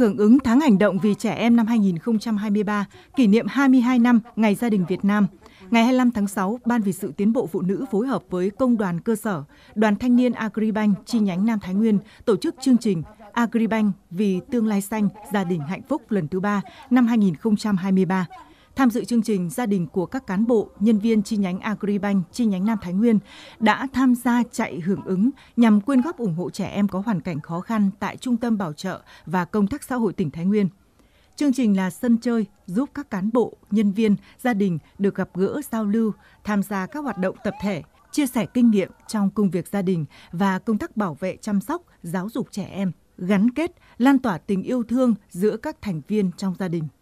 Hưởng ứng tháng hành động vì trẻ em năm 2023, kỷ niệm 22 năm Ngày Gia đình Việt Nam, ngày 25 tháng 6, Ban vì sự tiến bộ phụ nữ phối hợp với Công đoàn cơ sở, Đoàn Thanh niên Agribank chi nhánh Nam Thái Nguyên tổ chức chương trình Agribank vì tương lai xanh, gia đình hạnh phúc lần thứ ba năm 2023. Tham dự chương trình, gia đình của các cán bộ, nhân viên chi nhánh Agribank, chi nhánh Nam Thái Nguyên đã tham gia chạy hưởng ứng nhằm quyên góp ủng hộ trẻ em có hoàn cảnh khó khăn tại Trung tâm Bảo trợ và Công tác xã hội tỉnh Thái Nguyên. Chương trình là sân chơi giúp các cán bộ, nhân viên, gia đình được gặp gỡ, giao lưu, tham gia các hoạt động tập thể, chia sẻ kinh nghiệm trong công việc gia đình và công tác bảo vệ chăm sóc, giáo dục trẻ em, gắn kết, lan tỏa tình yêu thương giữa các thành viên trong gia đình.